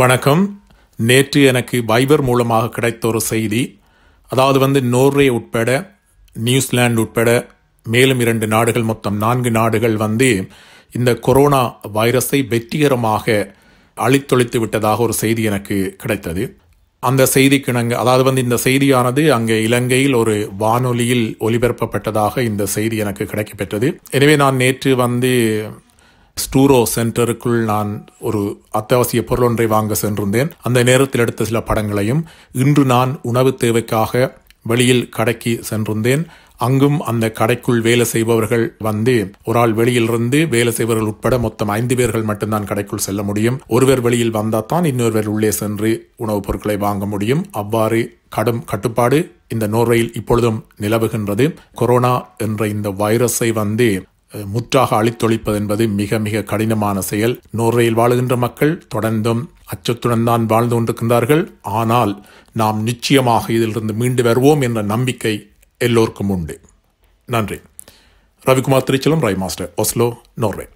வணக்கம் நேற்று எனக்கு பைபர் மூலமாக கிடைத்த ஒரு செய்தி அதாவது வந்து நோர்வே உட்பட நியூசிலாந்து உட்பட மேலும் இரண்டு நாடுகள் மொத்தம் நான்கு நாடுகள் வந்து இந்த கொரோனா வைரஸை வெற்றிகரமாக அழித்தொழித்து விட்டதாக ஒரு செய்தி எனக்கு கிடைத்தது அந்த செய்திக்கு நாங்கள் அதாவது வந்து இந்த செய்தியானது அங்கே இலங்கையில் ஒரு வானொலியில் ஒலிபரப்பப்பட்டதாக இந்த செய்தி எனக்கு கிடைக்கப்பெற்றது எனவே நான் நேற்று வந்து ஸ்டூரோ சென்டருக்குள் நான் ஒரு அத்தியாவசிய பொருள் ஒன்றை வாங்க சென்றிருந்தேன் அந்த நேரத்தில் எடுத்த சில படங்களையும் இன்று நான் உணவு தேவைக்காக வெளியில் கடைக்கு சென்றிருந்தேன் அங்கும் அந்த கடைக்குள் வேலை செய்பவர்கள் வந்து ஒரு ஆள் வெளியிலிருந்து வேலை செய்பவர்கள் உட்பட மொத்தம் ஐந்து பேர்கள் மட்டும்தான் கடைக்குள் செல்ல முடியும் ஒருவர் வெளியில் வந்தால் தான் இன்னொருவர் உள்ளே சென்று உணவுப் பொருட்களை வாங்க முடியும் அவ்வாறு கடும் கட்டுப்பாடு இந்த நோர்வேயில் இப்பொழுதும் நிலவுகின்றது கொரோனா என்ற இந்த வைரஸை வந்து முற்றாக அழித்தொழிப்பது என்பது மிக மிக கடினமான செயல் நோர்வேயில் வாழுகின்ற மக்கள் தொடர்ந்தும் அச்சத்துடன் தான் வாழ்ந்து கொண்டிருக்கின்றார்கள் ஆனால் நாம் நிச்சயமாக இதிலிருந்து மீண்டு வருவோம் என்ற நம்பிக்கை எல்லோருக்கும் உண்டு நன்றி ரவிக்குமார் திருச்சலம் ரை மாஸ்டர் ஒஸ்லோ நோர்வே